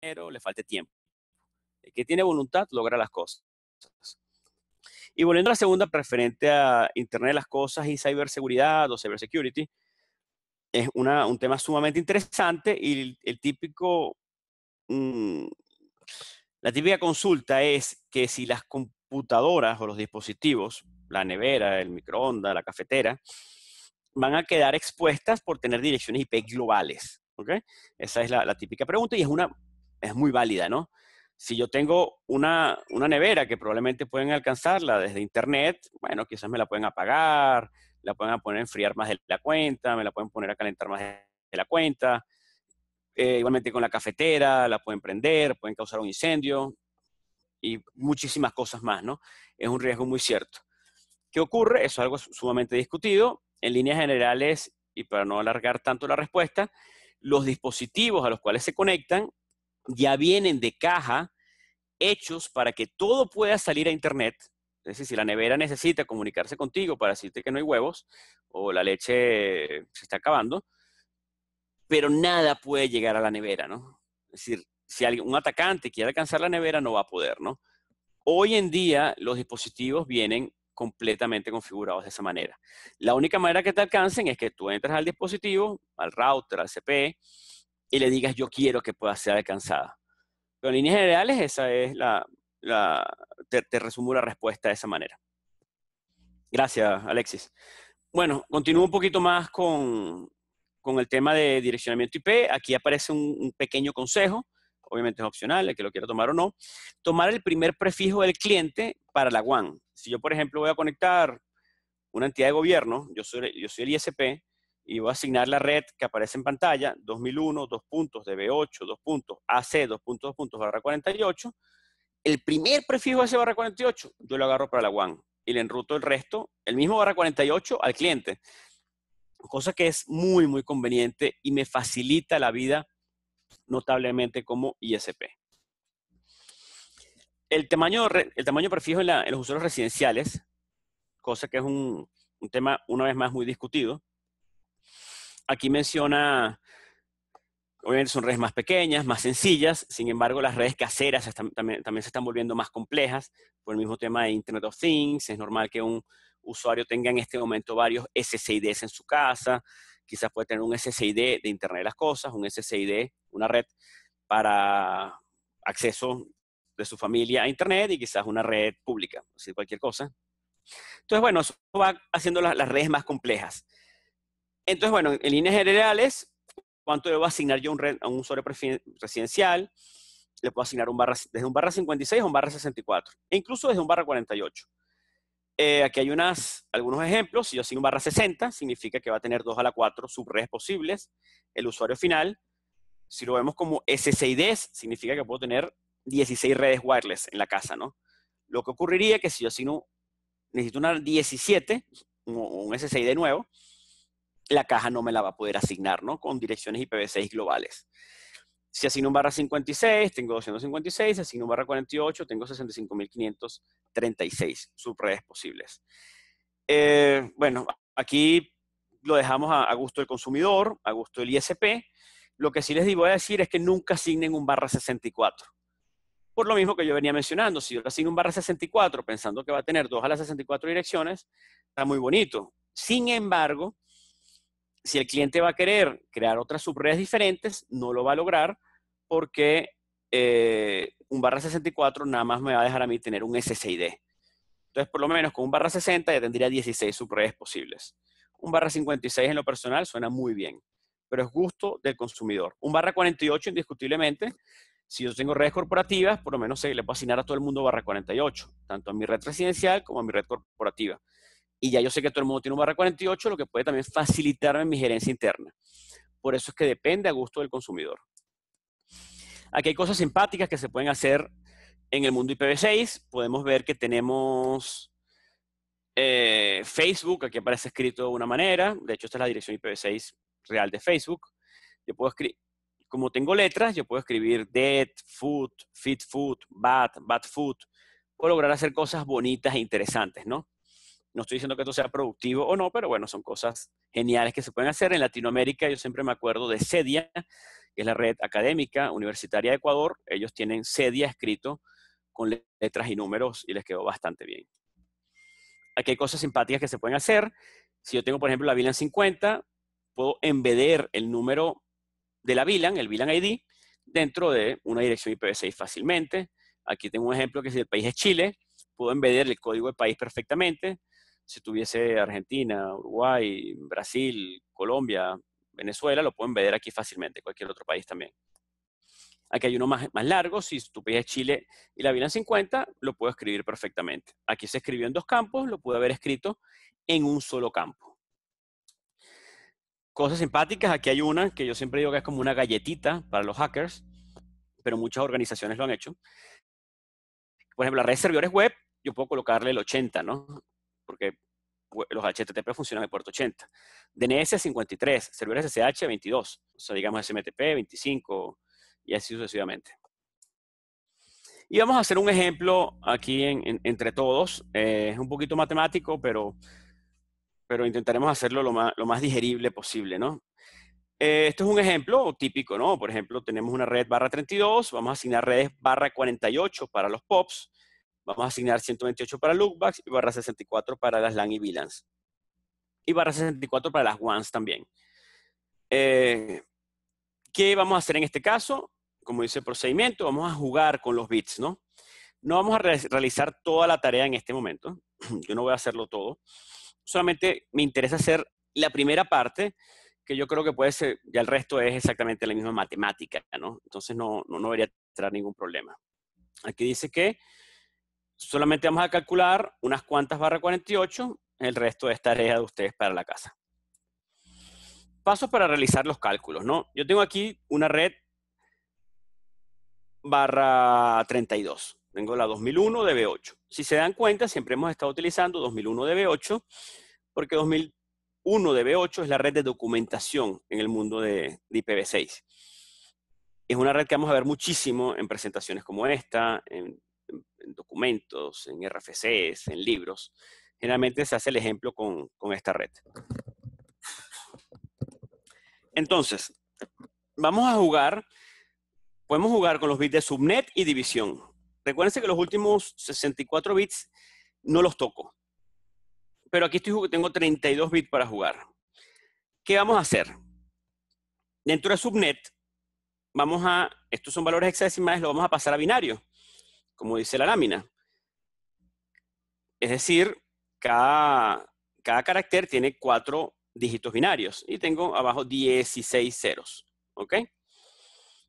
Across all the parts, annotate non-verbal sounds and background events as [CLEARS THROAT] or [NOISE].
pero le falte tiempo. El que tiene voluntad logra las cosas. Y volviendo a la segunda, preferente a Internet de las Cosas y ciberseguridad o cybersecurity, es una, un tema sumamente interesante y el, típico, mm, la típica consulta es que si las computadoras o los dispositivos, la nevera, el microondas, la cafetera, van a quedar expuestas por tener direcciones IP globales. ¿okay? Esa es la típica pregunta y es una es muy válida, ¿no? Si yo tengo una, una nevera que probablemente pueden alcanzarla desde internet, bueno, quizás me la pueden apagar, la pueden poner a enfriar más de la cuenta, me la pueden poner a calentar más de la cuenta. Eh, igualmente con la cafetera, la pueden prender, pueden causar un incendio y muchísimas cosas más, ¿no? Es un riesgo muy cierto. ¿Qué ocurre? Eso es algo sumamente discutido. En líneas generales, y para no alargar tanto la respuesta, los dispositivos a los cuales se conectan ya vienen de caja hechos para que todo pueda salir a Internet. Es decir, si la nevera necesita comunicarse contigo para decirte que no hay huevos o la leche se está acabando, pero nada puede llegar a la nevera, ¿no? Es decir, si un atacante quiere alcanzar la nevera, no va a poder, ¿no? Hoy en día los dispositivos vienen completamente configurados de esa manera. La única manera que te alcancen es que tú entras al dispositivo, al router, al CP, y le digas yo quiero que pueda ser alcanzada. Pero en líneas generales, esa es la, te, resumo la respuesta de esa manera. Gracias, Alexis. Bueno, continúo un poquito más con, el tema de direccionamiento IP. Aquí aparece un, pequeño consejo, obviamente es opcional, el que lo quiera tomar o no. Tomar el primer prefijo del cliente para la WAN. Si yo, por ejemplo, voy a conectar una entidad de gobierno, yo soy, yo soy el ISP, y voy a asignar la red que aparece en pantalla, 2001, dos puntos, DB8, dos puntos, AC, dos puntos, puntos, barra 48. El primer prefijo de barra 48, yo lo agarro para la WAN y le enruto el resto, el mismo barra 48, al cliente. Cosa que es muy, muy conveniente y me facilita la vida notablemente como ISP. El tamaño, el tamaño prefijo en, en los usuarios residenciales, cosa que es un, un tema una vez más muy discutido, aquí menciona, obviamente son redes más pequeñas, más sencillas, sin embargo las redes caseras también, se están volviendo más complejas por el mismo tema de Internet of Things, es normal que un usuario tenga en este momento varios SSIDs en su casa, quizás puede tener un SSID de Internet de las Cosas, un SSID, una red para acceso de su familia a Internet y quizás una red pública, o cualquier cosa. Entonces, bueno, eso va haciendo las redes más complejas. Entonces, bueno, en líneas generales, ¿cuánto debo asignar yo a un, usuario residencial? Le puedo asignar un barra, desde un barra 56 a un barra 64, e incluso desde un barra 48. Eh, aquí hay unas, algunos ejemplos. Si yo asigno un barra 60, significa que va a tener 2 a la 4 subredes posibles. El usuario final, si lo vemos como SSIDs, significa que puedo tener 16 redes wireless en la casa, ¿no? Lo que ocurriría es que si yo asigno, necesito una 17, un, un SSID nuevo, la caja no me la va a poder asignar, ¿no? Con direcciones IPv6 globales. Si asigno un barra 56, tengo 256, si asigno un barra 48, tengo 65.536 subredes posibles. Eh, bueno, aquí lo dejamos a, gusto del consumidor, a gusto del ISP. Lo que sí les voy a decir es que nunca asignen un barra 64. Por lo mismo que yo venía mencionando, si yo asigno un barra 64 pensando que va a tener dos a las 64 direcciones, está muy bonito. Sin embargo, si el cliente va a querer crear otras subredes diferentes, no lo va a lograr porque eh, un barra 64 nada más me va a dejar a mí tener un SSID. Entonces, por lo menos con un barra 60 ya tendría 16 subredes posibles. Un barra 56 en lo personal suena muy bien, pero es gusto del consumidor. Un barra 48 indiscutiblemente, si yo tengo redes corporativas, por lo menos se le puedo asignar a todo el mundo barra 48, tanto a mi red residencial como a mi red corporativa y ya yo sé que todo el mundo tiene un barra 48, lo que puede también facilitarme mi gerencia interna. Por eso es que depende a gusto del consumidor. Aquí hay cosas simpáticas que se pueden hacer en el mundo IPv6. Podemos ver que tenemos eh, Facebook, aquí aparece escrito de una manera. De hecho, esta es la dirección IPv6 real de Facebook. Yo puedo como tengo letras, yo puedo escribir dead, food, fit food, bad, bad food. Puedo lograr hacer cosas bonitas e interesantes, ¿no? No estoy diciendo que esto sea productivo o no, pero bueno, son cosas geniales que se pueden hacer. En Latinoamérica, yo siempre me acuerdo de CEDIA, que es la red académica universitaria de Ecuador. Ellos tienen CEDIA escrito con letras y números y les quedó bastante bien. Aquí hay cosas simpáticas que se pueden hacer. Si yo tengo, por ejemplo, la VLAN 50, puedo embeder el número de la VLAN, el VLAN ID, dentro de una dirección IPv6 fácilmente. Aquí tengo un ejemplo que si el país es Chile, puedo embeder el código de país perfectamente si tuviese Argentina, Uruguay, Brasil, Colombia, Venezuela, lo pueden ver aquí fácilmente, cualquier otro país también. Aquí hay uno más, más largo, si tú pides Chile y la vienen 50, lo puedo escribir perfectamente. Aquí se escribió en dos campos, lo pude haber escrito en un solo campo. Cosas simpáticas, aquí hay una que yo siempre digo que es como una galletita para los hackers, pero muchas organizaciones lo han hecho. Por ejemplo, la red de servidores web, yo puedo colocarle el 80, ¿no? porque pues, los HTTP funcionan en puerto 80. DNS 53, servidores SSH 22, o sea, digamos SMTP 25 y así sucesivamente. Y vamos a hacer un ejemplo aquí entre todos. Eh, es un poquito matemático, pero, pero intentaremos hacerlo lo más, lo más digerible posible, ¿no? Eh, esto es un ejemplo típico, ¿no? Por ejemplo, tenemos una red barra 32, vamos a asignar redes barra 48 para los POPs. Vamos a asignar 128 para lookbacks y barra 64 para las LAN y VLANs. Y barra 64 para las WANs también. Eh, ¿Qué vamos a hacer en este caso? Como dice el procedimiento, vamos a jugar con los bits, ¿no? No vamos a realizar toda la tarea en este momento. [CLEARS THROAT] Yo no voy a hacerlo todo. Solamente me interesa hacer la primera parte, que yo creo que puede ser, ya el resto es exactamente la misma matemática, ¿no? Entonces no, no, no debería traer ningún problema. Aquí dice que Solamente vamos a calcular unas cuantas barra 48, el resto de esta tarea de ustedes para la casa. Pasos para realizar los cálculos, ¿no? Yo tengo aquí una red barra 32. Tengo la 2001 de B8. Si se dan cuenta, siempre hemos estado utilizando 2001 de B8, porque 2001 de B8 es la red de documentación en el mundo de, de IPv6. Es una red que vamos a ver muchísimo en presentaciones como esta, en en, documentos, en RFCs, en libros, generalmente se hace el ejemplo con, con esta red. Entonces, vamos a jugar, podemos jugar con los bits de subnet y división. Recuérdense que los últimos 64 bits no los toco. Pero aquí estoy, tengo 32 bits para jugar. ¿Qué vamos a hacer? Dentro de subnet, vamos a, estos son valores hexadecimales, lo vamos a pasar a binario como dice la lámina. Es decir, cada, cada carácter tiene cuatro dígitos binarios y tengo abajo 16 ceros. ¿Ok?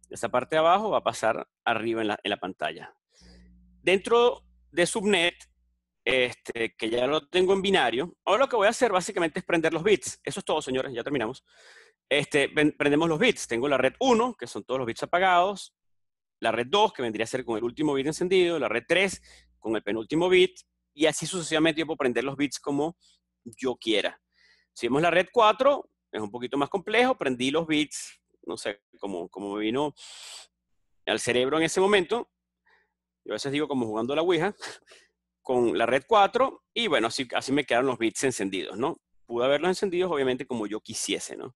Esa parte de abajo va a pasar arriba en la, pantalla. Dentro de subnet, este, que ya lo tengo en binario, ahora lo que voy a hacer básicamente es prender los bits. Eso es todo, señores, ya terminamos. Este, prendemos los bits. Tengo la red 1, que son todos los bits apagados la red 2, que vendría a ser con el último bit encendido, la red 3 con el penúltimo bit, y así sucesivamente yo puedo prender los bits como yo quiera. Si vemos la red 4, es un poquito más complejo, prendí los bits, no sé, cómo me vino al cerebro en ese momento, yo a veces digo como jugando a la Ouija, [LAUGHS] con la red 4, y bueno, así, así me quedaron los bits encendidos, ¿no? Pude haberlos encendidos obviamente como yo quisiese, ¿no?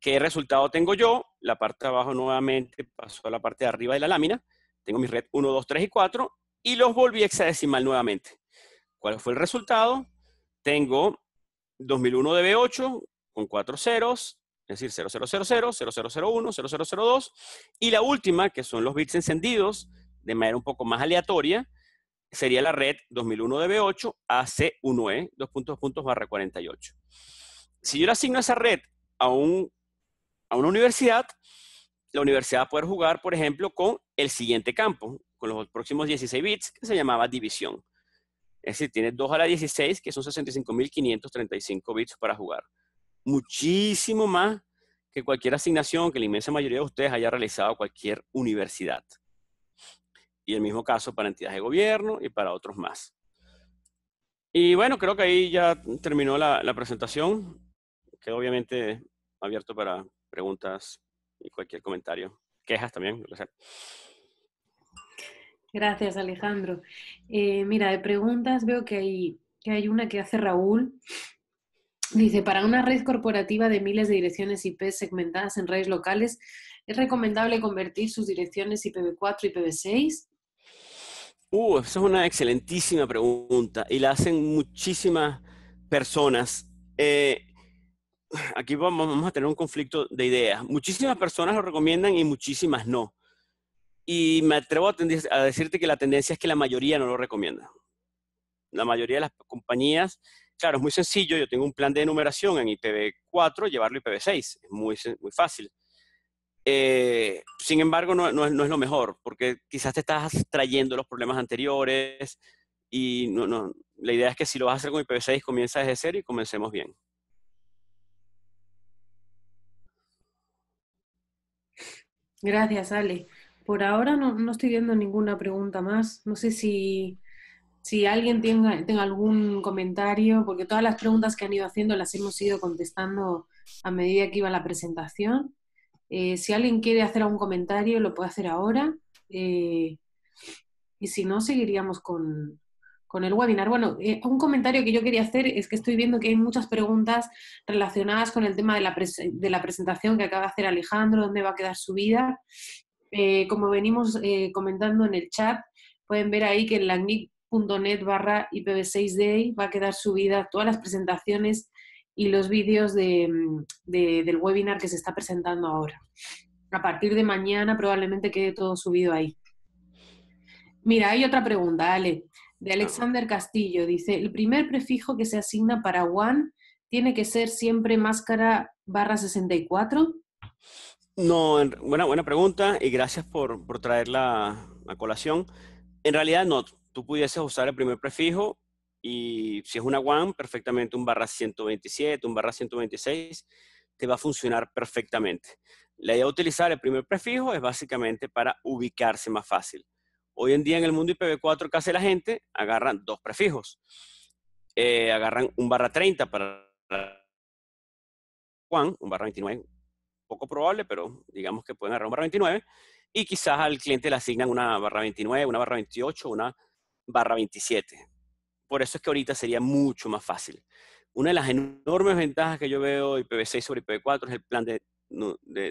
¿Qué resultado tengo yo? La parte de abajo nuevamente pasó a la parte de arriba de la lámina. Tengo mi red 1, 2, 3 y 4 y los volví hexadecimal nuevamente. ¿Cuál fue el resultado? Tengo 2001 de B8 con 4 ceros, es decir, 0000, 0001, 0002 y la última, que son los bits encendidos, de manera un poco más aleatoria, sería la red 2001 de B8 AC1E, 2.2.48. puntos barra 48. Si yo le asigno esa red a un a una universidad, la universidad va a poder jugar, por ejemplo, con el siguiente campo, con los próximos 16 bits, que se llamaba división. Es decir, tiene 2 a la 16, que son 65.535 bits para jugar. Muchísimo más que cualquier asignación que la inmensa mayoría de ustedes haya realizado cualquier universidad. Y el mismo caso para entidades de gobierno y para otros más. Y bueno, creo que ahí ya terminó la, la presentación. Quedó obviamente abierto para preguntas y cualquier comentario. Quejas también, Gracias, Alejandro. Eh, mira, de preguntas veo que hay, que hay una que hace Raúl. Dice, para una red corporativa de miles de direcciones IP segmentadas en redes locales, ¿es recomendable convertir sus direcciones IPv4 y IPv6? Uh, esa es una excelentísima pregunta y la hacen muchísimas personas. Eh, aquí vamos, vamos a tener un conflicto de ideas. Muchísimas personas lo recomiendan y muchísimas no. Y me atrevo a, decirte que la tendencia es que la mayoría no lo recomienda. La mayoría de las compañías Claro, es muy sencillo. Yo tengo un plan de enumeración en IPv4, llevarlo a IPv6. Es muy, muy fácil. Eh, sin embargo, no, no, es, no, es, lo mejor, porque quizás te estás trayendo los problemas anteriores y no, la idea es que si lo vas a hacer con IPv6, comienza desde cero y comencemos bien. Gracias, Ale. Por ahora no, estoy viendo ninguna pregunta más. No sé si, alguien tenga, tenga, algún comentario, porque todas las preguntas que han ido haciendo las hemos ido contestando a medida que iba la presentación. Eh, si alguien quiere hacer algún comentario, lo puede hacer ahora. Eh, y si no, seguiríamos con, con el webinar. Bueno, eh, un comentario que yo quería hacer es que estoy viendo que hay muchas preguntas relacionadas con el tema de la, presentación que acaba de hacer Alejandro, dónde va a quedar su vida. Eh, como venimos eh, comentando en el chat, pueden ver ahí que en net barra IPv6Day va a quedar subida todas las presentaciones y los vídeos del webinar que se está presentando ahora. A partir de mañana probablemente quede todo subido ahí. Mira, hay otra pregunta, Ale de Alexander Castillo. Dice, el primer prefijo que se asigna para WAN tiene que ser siempre máscara barra 64. No, buena, buena pregunta y gracias por, por traerla a colación. En realidad no, tú pudieses usar el primer prefijo y si es una WAN, perfectamente un barra 127, un barra 126, te va a funcionar perfectamente. La idea de utilizar el primer prefijo es básicamente para ubicarse más fácil. Hoy en día en el mundo IPv4 casi la gente agarran dos prefijos. Eh, agarran un barra 30 para Juan, un barra 29, poco probable, pero digamos que pueden agarrar un barra 29, y quizás al cliente le asignan una barra 29, una barra 28, una barra 27. Por eso es que ahorita sería mucho más fácil. Una de las enormes ventajas que yo veo IPv6 sobre IPv4 es el plan de,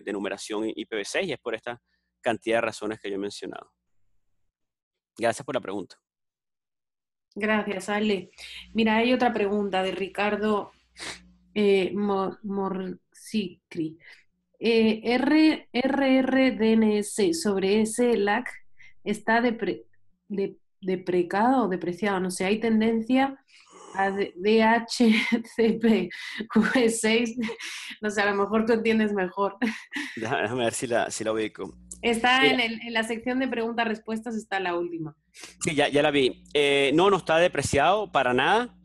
de numeración IPv6 y es por esta cantidad de razones que yo he mencionado. Gracias por la pregunta. Gracias, Ale. Mira, hay otra pregunta de Ricardo eh, Morsicri. Eh, RRDNS sobre ese LAC está deprecado o depreciado. No sé, hay tendencia dhcp [LAUGHS] 6 e, no sé, a lo mejor tú entiendes mejor. [LAUGHS] Déjame ver si la, si ubico. Está en, la sección de preguntas-respuestas, está la última. Sí, ya, la vi. Eh, no, no está depreciado para nada.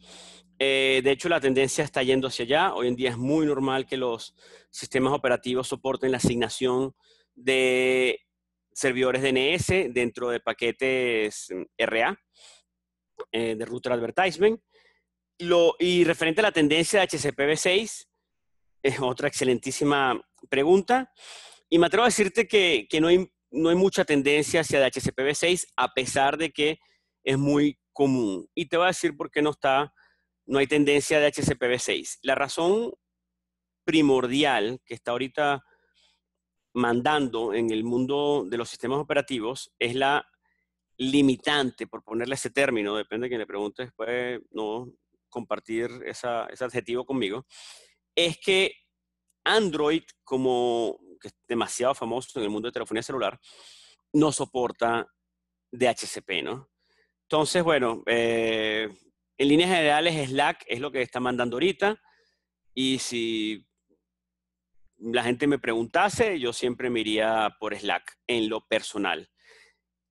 Eh, de hecho, la tendencia está yendo hacia allá. Hoy en día es muy normal que los sistemas operativos soporten la asignación de servidores DNS dentro de paquetes mm, RA, eh, de Router Advertisement y referente a la tendencia de HCPV6, es otra excelentísima pregunta. Y me atrevo a decirte que, no, hay, no, hay, mucha tendencia hacia HCPV6, a pesar de que es muy común. Y te voy a decir por qué no está, no hay tendencia de HCPV6. La razón primordial que está ahorita mandando en el mundo de los sistemas operativos es la limitante, por ponerle ese término, depende de quien le pregunte después, pues, no, compartir ese adjetivo conmigo, es que Android, como que es demasiado famoso en el mundo de telefonía celular, no soporta DHCP, ¿no? Entonces, bueno, eh, en líneas generales Slack es lo que está mandando ahorita y si la gente me preguntase, yo siempre me iría por Slack en lo personal.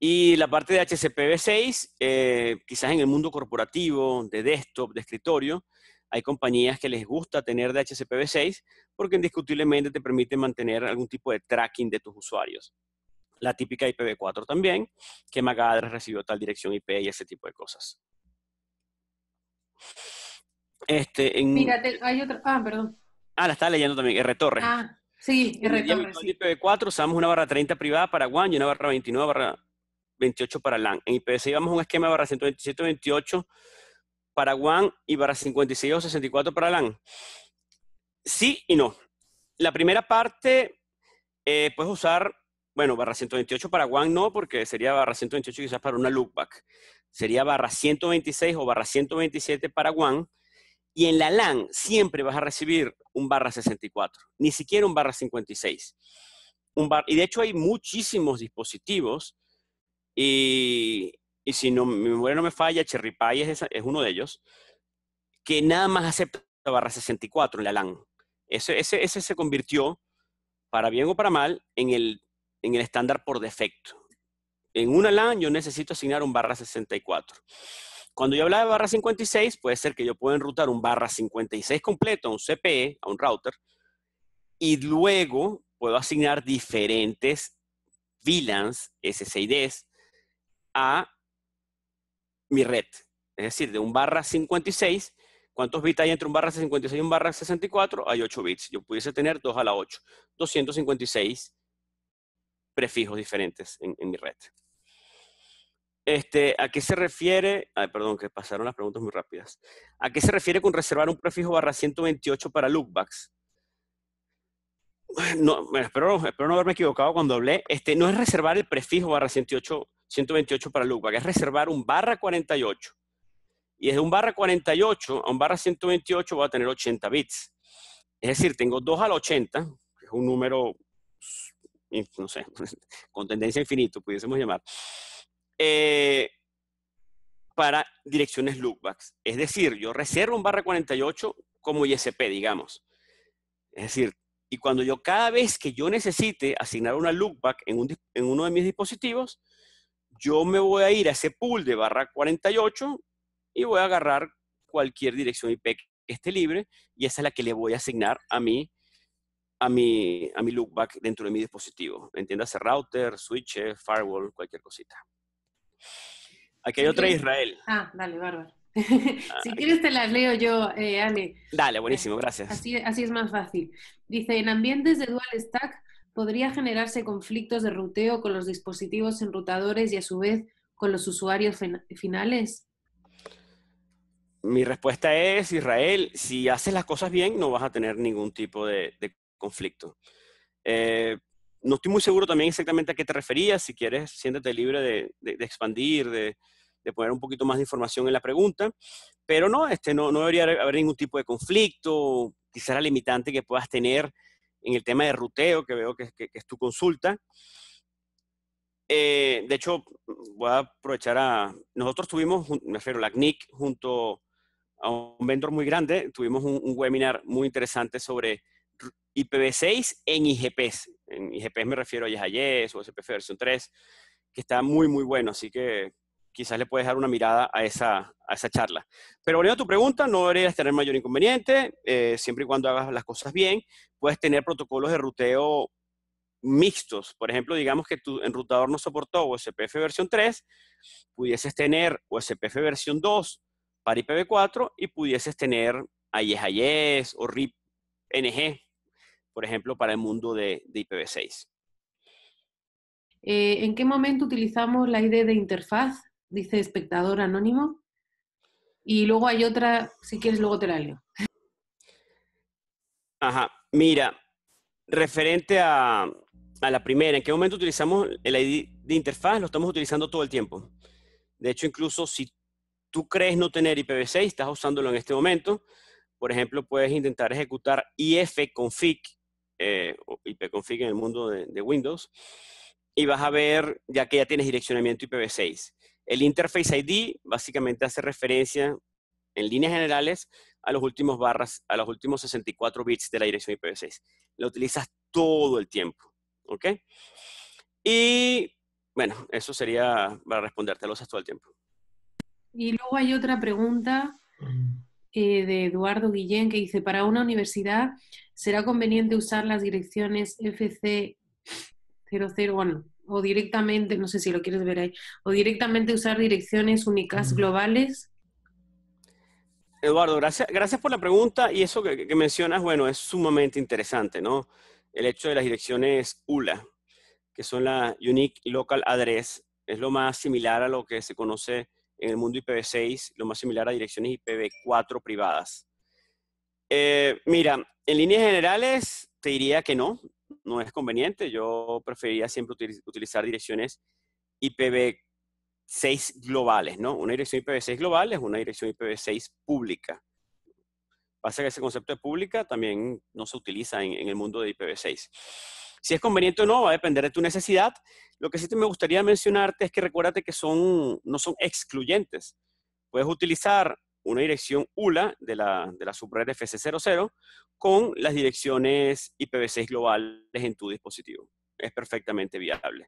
Y la parte de HCPV6, eh, quizás en el mundo corporativo, de desktop, de escritorio, hay compañías que les gusta tener de HCPV6 porque indiscutiblemente te permite mantener algún tipo de tracking de tus usuarios. La típica IPv4 también, que MacAdres recibió tal dirección IP y ese tipo de cosas. Este, hay otra... Ah, perdón. Ah, la estaba leyendo también, R torre Ah, sí, R En sí. IPv4 usamos una barra 30 privada para One y una barra 29 barra 28 para LAN. En IPv6 íbamos un esquema barra 127, 28 para WAN y barra 56 o 64 para LAN. Sí y no. La primera parte, eh, puedes usar, bueno, barra 128 para WAN no, porque sería barra 128 quizás para una loopback. Sería barra 126 o barra 127 para WAN. Y en la LAN siempre vas a recibir un barra 64, ni siquiera un barra 56. Un y de hecho hay muchísimos dispositivos y, y si no, mi memoria no me falla, Cherry Pie es, es, uno de ellos, que nada más acepta barra 64 en la LAN. Ese, ese, ese se convirtió, para bien o para mal, en el, en el estándar por defecto. En una LAN yo necesito asignar un barra 64. Cuando yo hablaba de barra 56, puede ser que yo pueda enrutar un barra 56 completo a un CPE, a un router, y luego puedo asignar diferentes VLANs, SSIDs, a mi red. Es decir, de un barra 56, ¿cuántos bits hay entre un barra 56 y un barra 64? Hay 8 bits. Yo pudiese tener 2 a la 8. 256 prefijos diferentes en, mi red. Este, ¿A qué se refiere? Ay, perdón, que pasaron las preguntas muy rápidas. ¿A qué se refiere con reservar un prefijo barra 128 para lookbacks? espero, no haberme equivocado cuando hablé. Este, no es reservar el prefijo barra 128 128 para lookback es reservar un barra 48. Y desde un barra 48 a un barra 128 voy a tener 80 bits. Es decir, tengo 2 al 80, que es un número, no sé, [LAUGHS] con tendencia infinito, pudiésemos llamar, eh, para direcciones lookbacks Es decir, yo reservo un barra 48 como ISP, digamos. Es decir, y cuando yo cada vez que yo necesite asignar una lookback en, en uno de mis dispositivos, yo me voy a ir a ese pool de barra 48 y voy a agarrar cualquier dirección IP que esté libre y esa es la que le voy a asignar a mi, a mi, a mi dentro de mi dispositivo. Entiéndase router, switch, firewall, cualquier cosita. Aquí hay otra Israel. Ah, dale, bárbaro. Ah, [LAUGHS] si quieres te las leo yo, eh, Ale. Dale, buenísimo, gracias. Así, así es más fácil. Dice, en ambientes de dual stack podría generarse conflictos de ruteo con los dispositivos enrutadores y a su vez con los usuarios finales? Mi respuesta es, Israel, si haces las cosas bien no vas a tener ningún tipo de, conflicto. Eh, no estoy muy seguro también exactamente a qué te referías. Si quieres, siéntete libre de, expandir, de, poner un poquito más de información en la pregunta. Pero no, este, no, no debería haber ningún tipo de conflicto, quizás la limitante que puedas tener en el tema de ruteo, que veo que, es tu consulta. Eh, de hecho, voy a aprovechar a... Nosotros tuvimos, me refiero, la CNIC junto a un vendor muy grande, tuvimos un, webinar muy interesante sobre IPv6 en IGPs. En IGPs me refiero a YesAYes o SPF versión 3, que está muy, muy bueno. Así que quizás le puedes dar una mirada a esa, a esa charla. Pero volviendo a tu pregunta, no deberías tener mayor inconveniente, eh, siempre y cuando hagas las cosas bien, puedes tener protocolos de ruteo mixtos. Por ejemplo, digamos que tu enrutador no soportó OSPF versión 3, pudieses tener OSPF versión 2 para IPv4 y pudieses tener ies IES o RIP NG, por ejemplo, para el mundo de, IPv6. Eh, ¿En qué momento utilizamos la idea de interfaz dice espectador anónimo. Y luego hay otra, si quieres, luego te la leo. Ajá, mira, referente a, la primera, ¿en qué momento utilizamos el ID de interfaz? Lo estamos utilizando todo el tiempo. De hecho, incluso si tú crees no tener IPv6, estás usándolo en este momento. Por ejemplo, puedes intentar ejecutar ifconfig, eh, ipconfig en el mundo de, de Windows, y vas a ver, ya que ya tienes direccionamiento IPv6. El Interface ID básicamente hace referencia, en líneas generales, a los últimos barras, a los últimos 64 bits de la dirección IPv6. Lo utilizas todo el tiempo, ¿ok? Y, bueno, eso sería para responderte, lo usas todo el tiempo. Y luego hay otra pregunta mm. eh, de Eduardo Guillén que dice, para una universidad, ¿será conveniente usar las direcciones FC00, bueno, o directamente, no sé si lo quieres ver ahí, o directamente usar direcciones únicas globales? Eduardo, gracias, gracias por la pregunta y eso que, mencionas, bueno, es sumamente interesante, ¿no? El hecho de las direcciones ULA, que son la Unique Local Address, es lo más similar a lo que se conoce en el mundo IPv6, lo más similar a direcciones IPv4 privadas. Eh, mira, en líneas generales te diría que no, no es conveniente. Yo preferiría siempre utilizar direcciones IPv6 globales, ¿no? Una dirección IPv6 global es una dirección IPv6 pública. Pasa que ese concepto de pública también no se utiliza en, el mundo de IPv6. Si es conveniente o no, va a depender de tu necesidad. Lo que sí te me gustaría mencionarte es que recuérdate que son, no son excluyentes. Puedes utilizar una dirección ULA de la, de la subred FC00 con las direcciones IPv6 globales en tu dispositivo. Es perfectamente viable.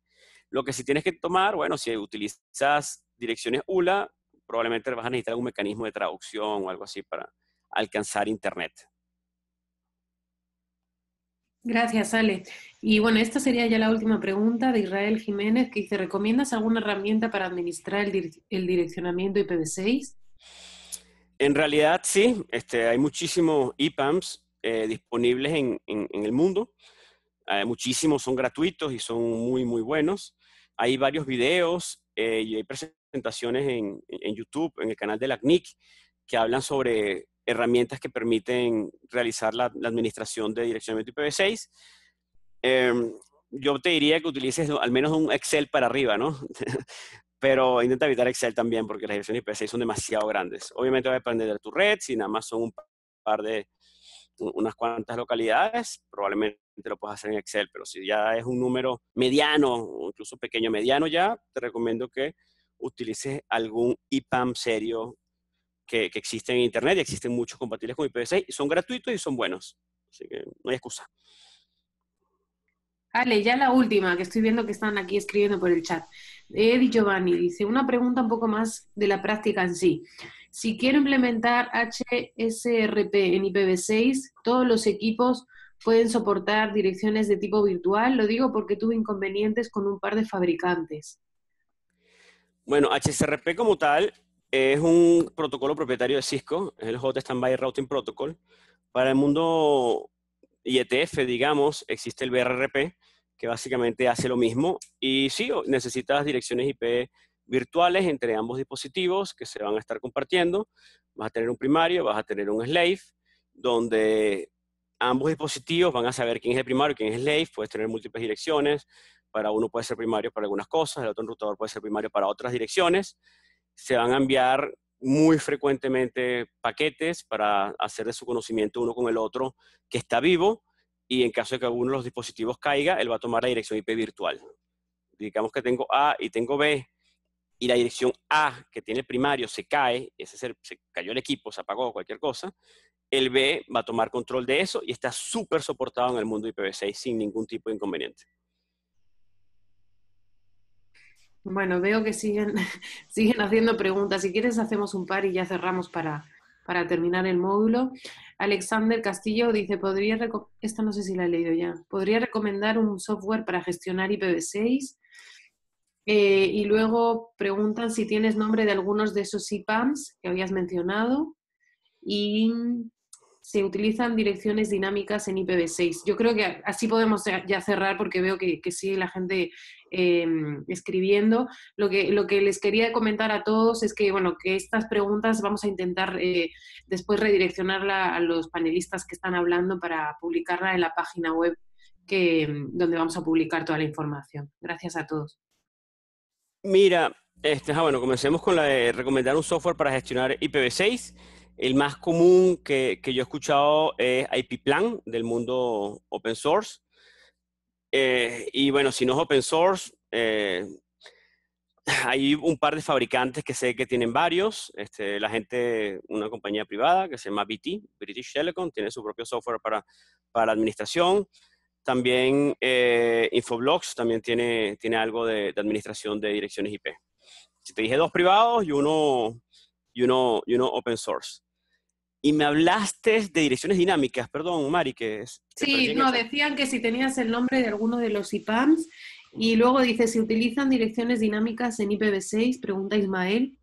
Lo que sí tienes que tomar, bueno, si utilizas direcciones ULA, probablemente vas a necesitar un mecanismo de traducción o algo así para alcanzar Internet. Gracias, Ale. Y bueno, esta sería ya la última pregunta de Israel Jiménez, que dice, ¿recomiendas alguna herramienta para administrar el, el direccionamiento IPv6? En realidad, sí, este, hay muchísimos ipams eh, disponibles en, el mundo. Eh, muchísimos son gratuitos y son muy, muy buenos. Hay varios videos eh, y hay presentaciones en, YouTube, en el canal de la CNIC, que hablan sobre herramientas que permiten realizar la, la administración de direccionamiento IPv6 em, yo te diría que utilices al menos un Excel para arriba, ¿no? [LAUGHS] pero intenta evitar Excel también porque las direcciones IP6 son demasiado grandes. Obviamente va a depender de tu red, si nada más son un par de, unas cuantas localidades, probablemente lo puedes hacer en Excel, pero si ya es un número mediano, incluso pequeño mediano ya, te recomiendo que utilices algún IPAM serio que, que existe en Internet y existen muchos compatibles con IPv6 y son gratuitos y son buenos, así que no hay excusa. Ale, ya la última, que estoy viendo que están aquí escribiendo por el chat. Eddie Giovanni dice, una pregunta un poco más de la práctica en sí. Si quiero implementar HSRP en IPv6, todos los equipos pueden soportar direcciones de tipo virtual. Lo digo porque tuve inconvenientes con un par de fabricantes. Bueno, HSRP como tal es un protocolo propietario de Cisco, es el Hot Standby Routing Protocol. Para el mundo y ETF, digamos, existe el BRRP, que básicamente hace lo mismo. Y sí, necesitas direcciones IP virtuales entre ambos dispositivos que se van a estar compartiendo. Vas a tener un primario, vas a tener un slave, donde ambos dispositivos van a saber quién es el primario, quién es el slave. Puedes tener múltiples direcciones. Para uno puede ser primario para algunas cosas, el otro enrutador puede ser primario para otras direcciones. Se van a enviar muy frecuentemente paquetes para hacer de su conocimiento uno con el otro que está vivo y en caso de que alguno de los dispositivos caiga, él va a tomar la dirección IP virtual. Digamos que tengo A y tengo B y la dirección A que tiene el primario se cae, ese se, se cayó el equipo, se apagó cualquier cosa, el B va a tomar control de eso y está súper soportado en el mundo IPv6 sin ningún tipo de inconveniente. Bueno, veo que siguen, [LAUGHS] siguen haciendo preguntas. Si quieres, hacemos un par y ya cerramos para, para terminar el módulo. Alexander Castillo dice, ¿podría esta no sé si la ya, ¿podría recomendar un software para gestionar IPv6? Eh, y luego preguntan si tienes nombre de algunos de esos IPAMs que habías mencionado. Y se utilizan direcciones dinámicas en IPv6. Yo creo que así podemos ya cerrar porque veo que, sigue la gente em, escribiendo. Lo que, lo que les quería comentar a todos es que, bueno, que estas preguntas vamos a intentar eh, después redireccionarla a los panelistas que están hablando para publicarla en la página web que, em, donde vamos a publicar toda la información. Gracias a todos. Mira, este, ah, bueno, comencemos con la de recomendar un software para gestionar IPv6. El más común que, yo he escuchado es Plan, del mundo open source. Eh, y bueno, si no es open source, eh, hay un par de fabricantes que sé que tienen varios. Este, la gente, una compañía privada que se llama BT, British Telecom, tiene su propio software para, para administración. También eh, Infoblox también tiene, tiene algo de, de, administración de direcciones IP. Si te dije dos privados y uno y uno, y uno open source. Y me hablaste de direcciones dinámicas, perdón, Mari, que es... Sí, no, decían que si tenías el nombre de alguno de los IPAMs y luego dice, ¿se utilizan direcciones dinámicas en IPv6, pregunta Ismael.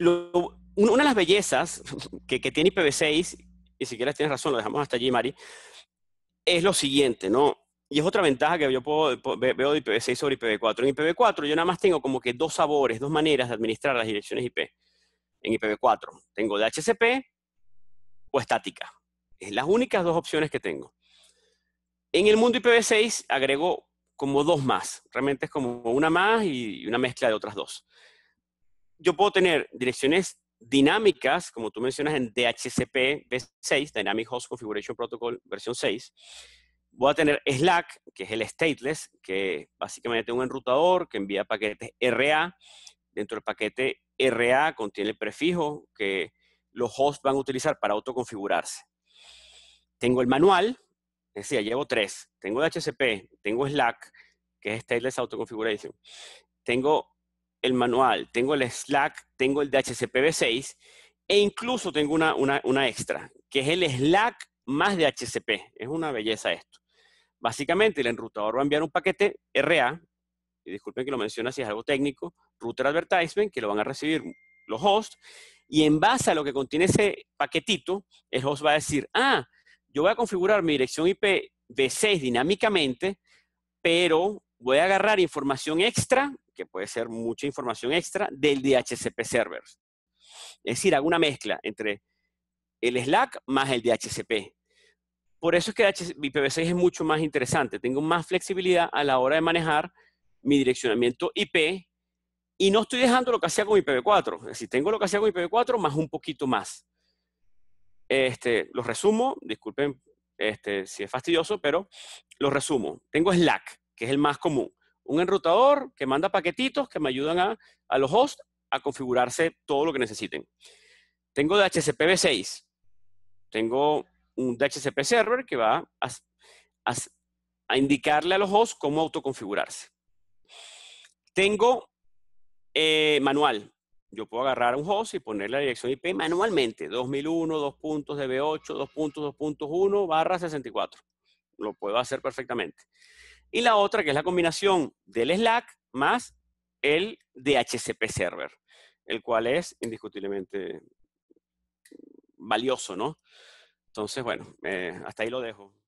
una de las bellezas que, que tiene IPv6, y si quieres tienes razón, lo dejamos hasta allí, Mari, es lo siguiente, ¿no? Y es otra ventaja que yo puedo, veo de IPv6 sobre IPv4. En IPv4 yo nada más tengo como que dos sabores, dos maneras de administrar las direcciones IP. En IPv4 tengo DHCP o estática. Es las únicas dos opciones que tengo. En el mundo IPv6 agrego como dos más. Realmente es como una más y una mezcla de otras dos. Yo puedo tener direcciones dinámicas, como tú mencionas en DHCP v6, Dynamic Host Configuration Protocol versión 6 Voy a tener Slack, que es el stateless, que básicamente tengo un enrutador que envía paquetes RA. Dentro del paquete RA contiene el prefijo que los hosts van a utilizar para autoconfigurarse. Tengo el manual, decía, llevo tres. Tengo DHCP, tengo Slack, que es Stateless Autoconfiguration. Tengo el manual, tengo el Slack, tengo el DHCP V6 e incluso tengo una, una extra, que es el Slack más DHCP. Es una belleza esto. Básicamente, el enrutador va a enviar un paquete RA, y disculpen que lo menciona si es algo técnico, router advertisement, que lo van a recibir los hosts, y en base a lo que contiene ese paquetito, el host va a decir, ah, yo voy a configurar mi dirección IP v6 dinámicamente, pero voy a agarrar información extra, que puede ser mucha información extra, del DHCP server. Es decir, hago una mezcla entre el Slack más el DHCP. Por eso es que IPv6 es mucho más interesante. Tengo más flexibilidad a la hora de manejar mi direccionamiento IP y no estoy dejando lo que hacía con IPv4. Es decir, tengo lo que hacía con IPv4 más un poquito más. Este, los resumo, disculpen este, si es fastidioso, pero los resumo. Tengo Slack, que es el más común. Un enrutador que manda paquetitos que me ayudan a, a los hosts a configurarse todo lo que necesiten. Tengo DHCPv6. Tengo un DHCP server que va a, indicarle a los hosts cómo autoconfigurarse. Tengo eh, manual. Yo puedo agarrar un host y poner la dirección IP manualmente. 2001, 2db 8 2.2.1, barra 64. Lo puedo hacer perfectamente. Y la otra, que es la combinación del Slack más el DHCP server, el cual es indiscutiblemente valioso, ¿no? Entonces, bueno, eh, hasta ahí lo dejo.